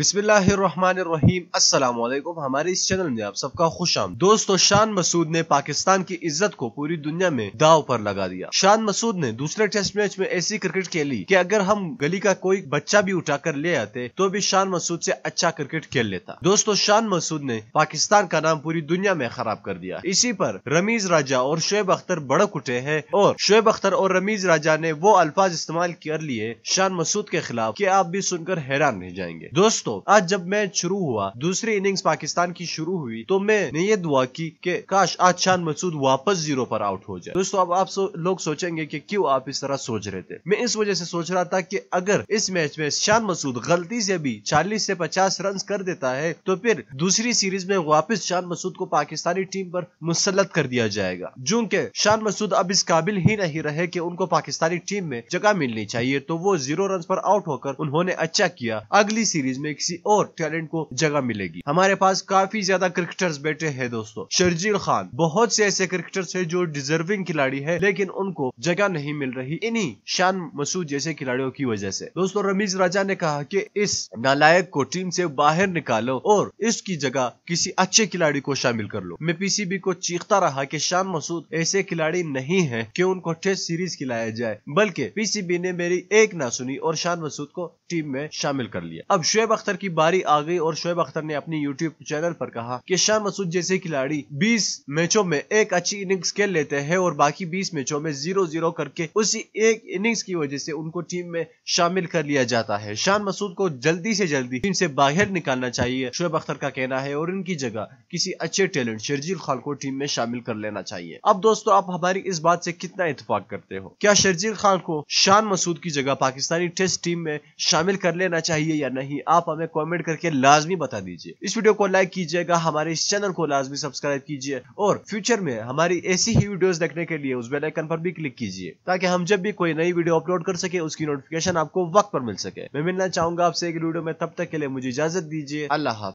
बिस्मिल्लाहिर्रहमानिर्रहीम अस्सलाम वालेकुम हमारे इस चैनल में आप सबका खुश आम दोस्तों शान मसूद ने पाकिस्तान की इज्जत को पूरी दुनिया में दाव पर लगा दिया शान मसूद ने दूसरे टेस्ट मैच में ऐसी क्रिकेट खेली कि अगर हम गली का कोई बच्चा भी उठाकर ले आते तो भी शान मसूद से अच्छा क्रिकेट खेल लेता दोस्तों शान मसूद ने पाकिस्तान का नाम पूरी दुनिया में खराब कर दिया इसी पर रमीज राजा और शोएब अख्तर बड़क उठे है और शोएब अख्तर और रमीज राजा ने वो अल्फाज इस्तेमाल कर लिए शान मसूद के खिलाफ की आप भी सुनकर हैरान रह जाएंगे दोस्तों दोस्तों आज जब मैच शुरू हुआ दूसरी इनिंग्स पाकिस्तान की शुरू हुई तो मैंने ये दुआ की के काश आज शान मसूद वापस जीरो पर आउट हो जाए दोस्तों अब आप सो, लोग सोचेंगे कि क्यों आप इस तरह सोच रहे थे मैं इस वजह से सोच रहा था कि अगर इस मैच में शान मसूद गलती से भी 40 से 50 रन कर देता है तो फिर दूसरी सीरीज में वापस शान मसूद को पाकिस्तानी टीम पर मुसलत कर दिया जाएगा जो के शान मसूद अब इस काबिल ही नहीं रहे की उनको पाकिस्तानी टीम में जगह मिलनी चाहिए तो वो जीरो रन पर आउट होकर उन्होंने अच्छा किया अगली सीरीज में लिए किसी और टैलेंट को जगह मिलेगी हमारे पास काफी ज्यादा क्रिकेटर्स बैठे हैं दोस्तों शर्जील खान बहुत से ऐसे क्रिकेटर्स है जो डिजर्विंग खिलाड़ी है लेकिन उनको जगह नहीं मिल रही इन्हीं शान मसूद जैसे खिलाड़ियों की वजह से दोस्तों रमीज राजा ने कहा कि इस नालायक को टीम से बाहर निकालो और इसकी जगह किसी अच्छे खिलाड़ी को शामिल कर लो मैं पीसीबी को चीखता रहा की शान मसूद ऐसे खिलाड़ी नहीं है की उनको टेस्ट सीरीज खिलाया जाए बल्कि पीसीबी ने मेरी एक ना सुनी और शान मसूद को टीम में शामिल कर लिया अब शुएब अख्तर की बारी आ गई और शुएब अख्तर ने अपने यूट्यूब चैनल पर कहा कि शाह मसूद जैसे खिलाड़ी 20 मैचों में एक अच्छी इनिंग्स खेल लेते हैं और बाकी 20 मैचों में जीरो जीरो करके उसी एक इनिंग्स की वजह से उनको टीम में शामिल कर लिया जाता है शाह मसूद को जल्दी से जल्दी टीम से बाहर निकालना चाहिए शुएब अख्तर का कहना है और इनकी जगह किसी अच्छे टैलेंट शर्जील खान को टीम में शामिल कर लेना चाहिए अब दोस्तों आप हमारी इस बात से कितना इतफाक करते हो क्या शर्जील खान को शान मसूद की जगह पाकिस्तानी टेस्ट टीम में शामिल शामिल कर लेना चाहिए या नहीं आप हमें कॉमेंट करके लाजमी बता दीजिए इस वीडियो को लाइक कीजिएगा हमारे इस चैनल को लाजमी सब्सक्राइब कीजिए और फ्यूचर में हमारी ऐसी ही वीडियोस देखने के लिए उस बेलाइकन पर भी क्लिक कीजिए ताकि हम जब भी कोई नई वीडियो अपलोड कर सके उसकी नोटिफिकेशन आपको वक्त पर मिल सके मैं मिलना चाहूंगा आपसे एक वीडियो में तब तक के लिए मुझे इजाजत दीजिए अल्लाह